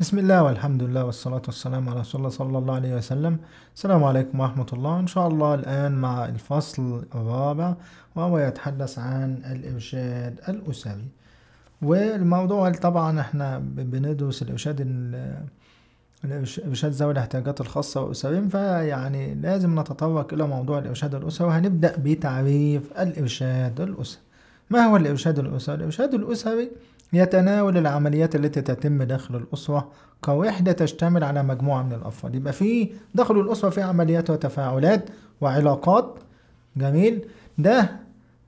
بسم الله والحمد لله والصلاة والسلام على رسول الله صلى الله عليه وسلم السلام عليكم ورحمة الله إن شاء الله الآن مع الفصل الرابع وهو يتحدث عن الإرشاد الأسري والموضوع طبعا احنا بندرس الإرشاد الإرشاد ذوي الاحتياجات الخاصة والأسرين فيعني لازم نتطرق إلى موضوع الإرشاد الأسري وهنبدأ بتعريف الإرشاد الأسري ما هو الإرشاد الأسري؟ الإرشاد الأسري يتناول العمليات التي تتم داخل الأسرة كوحدة تشتمل على مجموعة من الأفراد يبقى في داخل الأسرة في عمليات وتفاعلات وعلاقات جميل ده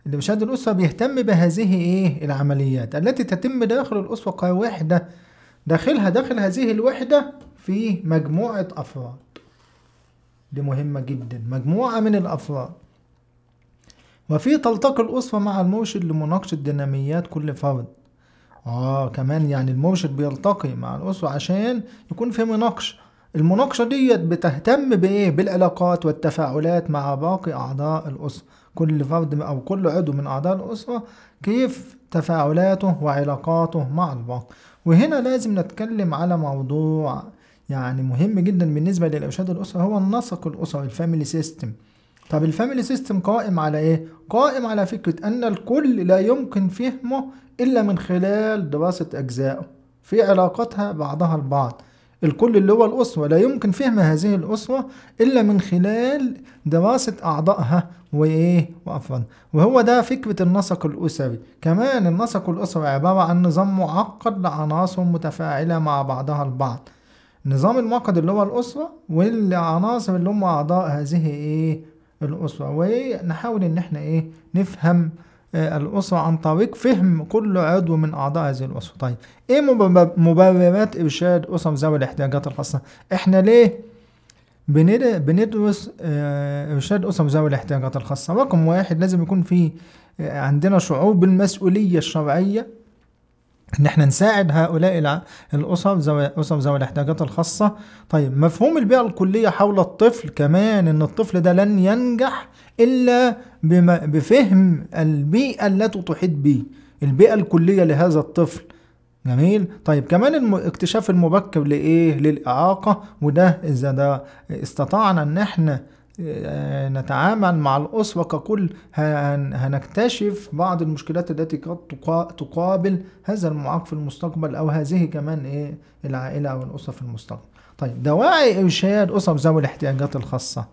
اللي مشاهد الأسرة بيهتم بهذه إيه العمليات التي تتم داخل الأسرة كوحدة داخلها داخل هذه الوحدة في مجموعة أفراد دي مهمة جدا مجموعة من الأفراد وفي تلتقي الأسرة مع المرشد لمناقشة ديناميات كل فرد اه كمان يعني المرشد بيلتقي مع الاسره عشان يكون في مناقشه المناقشه ديت بتهتم بايه بالعلاقات والتفاعلات مع باقي اعضاء الاسره كل فرد او كل عضو من اعضاء الاسره كيف تفاعلاته وعلاقاته مع الباقي وهنا لازم نتكلم على موضوع يعني مهم جدا بالنسبه للارشاد الاسره هو النسق الاسري الفاميلي سيستم طب الفاميلي سيستم قائم على ايه؟ قائم على فكرة ان الكل لا يمكن فهمه الا من خلال دراسة اجزائه في علاقتها بعضها البعض الكل اللي هو الأسرة لا يمكن فهم هذه الأسرة إلا من خلال دراسة أعضائها وإيه وأفرادها وهو ده فكرة النسق الأسري كمان النسق الأسري عبارة عن نظام معقد لعناصر متفاعلة مع بعضها البعض نظام المعقد اللي هو الأسرة والعناصر اللي هم أعضاء هذه إيه الأسرة ونحاول إن إحنا إيه نفهم آه، الأسرة عن طريق فهم كل عضو من أعضاء هذه الأسرة طيب إيه مبررات إرشاد أسر ذوي الاحتياجات الخاصة إحنا ليه بندرس آه، إرشاد أسر ذوي الاحتياجات الخاصة رقم واحد لازم يكون في آه، عندنا شعور بالمسؤولية الشرعية ان احنا نساعد هؤلاء الاسر ذوي الاسر ذوي الاحتياجات الخاصه طيب مفهوم البيئه الكليه حول الطفل كمان ان الطفل ده لن ينجح الا بما بفهم البيئه التي تحيط به البيئه الكليه لهذا الطفل جميل طيب كمان الاكتشاف المبكر لايه للاعاقه وده اذا ده استطعنا ان احنا آه، نتعامل مع الأسرة ككل هنكتشف بعض المشكلات التي قد تقابل هذا المعاق في المستقبل أو هذه كمان إيه العائلة أو الأسرة في المستقبل طيب دواعي إرشاد أسر ذوي الاحتياجات الخاصة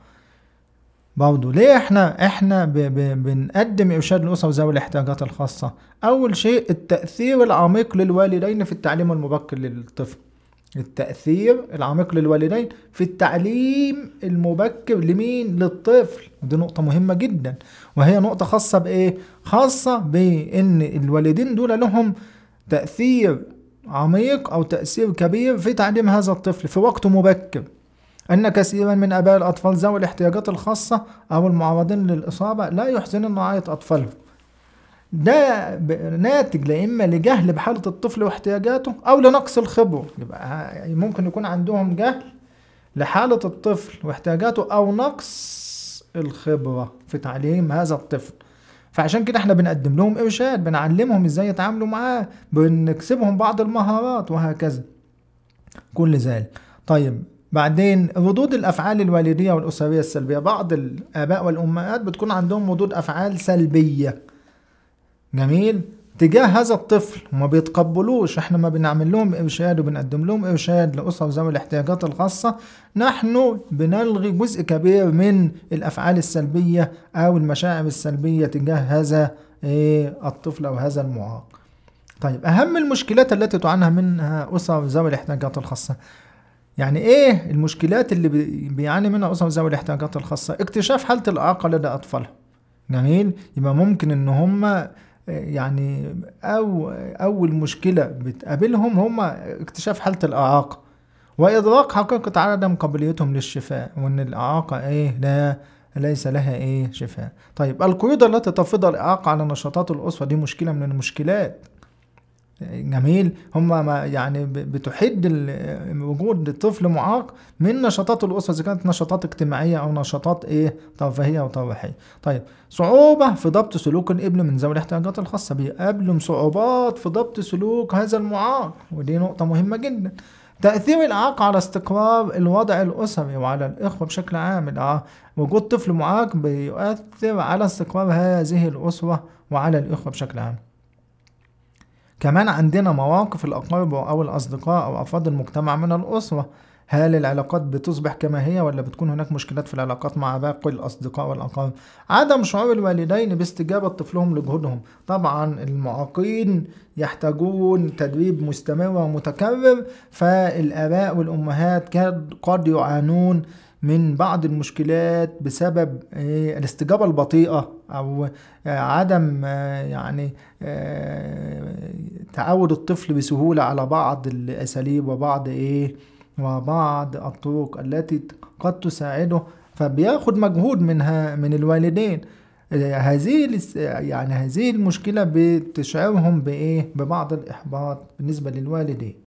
برضه ليه احنا احنا ب ب بنقدم ارشاد الاسر ذوي الاحتياجات الخاصه اول شيء التاثير العميق للوالدين في التعليم المبكر للطفل التأثير العميق للوالدين في التعليم المبكر لمين للطفل ودي نقطة مهمة جدا وهي نقطة خاصة بإيه خاصة بإن الوالدين دول لهم تأثير عميق أو تأثير كبير في تعليم هذا الطفل في وقت مبكر أن كثيرا من آباء الأطفال ذوي الاحتياجات الخاصة أو المعرضين للإصابة لا يحسنون رعاية أطفالهم ده ناتج لا اما لجهل بحاله الطفل واحتياجاته او لنقص الخبره يبقى يعني ممكن يكون عندهم جهل لحاله الطفل واحتياجاته او نقص الخبره في تعليم هذا الطفل فعشان كده احنا بنقدم لهم ارشاد بنعلمهم ازاي يتعاملوا معاه بنكسبهم بعض المهارات وهكذا كل ذلك طيب بعدين ردود الافعال الوالديه والاسريه السلبيه بعض الاباء والامهات بتكون عندهم ردود افعال سلبيه جميل تجاه هذا الطفل وما بيتقبلوش احنا ما بنعمل لهم ارشاد وبنقدم لهم ارشاد لاسر ذوي الاحتياجات الخاصه نحن بنلغي جزء كبير من الافعال السلبيه او المشاعر السلبيه تجاه هذا إيه، الطفل او هذا المعاق طيب اهم المشكلات التي تعانها منها اسر ذوي الاحتياجات الخاصه يعني ايه المشكلات اللي بيعاني منها اسر ذوي الاحتياجات الخاصه اكتشاف حاله الاعاقه لدى اطفالها جميل يبقى ممكن ان هم يعني أو أول مشكلة بتقابلهم هم اكتشاف حالة الإعاقة وإدراك حقيقة عدم قابليتهم للشفاء وإن الإعاقة إيه لا ليس لها إيه شفاء طيب القيود التي تفرضها الإعاقة على نشاطات الأسرة دي مشكلة من المشكلات جميل هم يعني بتحد وجود طفل معاق من نشاطات الاسره اذا كانت نشاطات اجتماعيه او نشاطات ايه ترفيهيه وترويحيه طيب صعوبه في ضبط سلوك الابن من ذوي الاحتياجات الخاصه بيقابلهم صعوبات في ضبط سلوك هذا المعاق ودي نقطه مهمه جدا تأثير الإعاق على استقرار الوضع الأسري وعلى الإخوة بشكل عام آه، وجود طفل معاق بيؤثر على استقرار هذه الأسرة وعلى الإخوة بشكل عام كمان عندنا مواقف الأقارب أو الأصدقاء أو أفراد المجتمع من الأسرة هل العلاقات بتصبح كما هي ولا بتكون هناك مشكلات في العلاقات مع باقي الأصدقاء والأقارب عدم شعور الوالدين باستجابة طفلهم لجهودهم طبعا المعاقين يحتاجون تدريب مستمر ومتكرر فالآباء والأمهات قد يعانون من بعض المشكلات بسبب آه، الاستجابة البطيئة أو آه، عدم آه، يعني تعود الطفل بسهولة على بعض الأساليب وبعض إيه وبعض الطرق التي قد تساعده فبياخد مجهود منها من الوالدين آه، هذه يعني هذه المشكلة بتشعرهم بإيه ببعض الإحباط بالنسبة للوالدين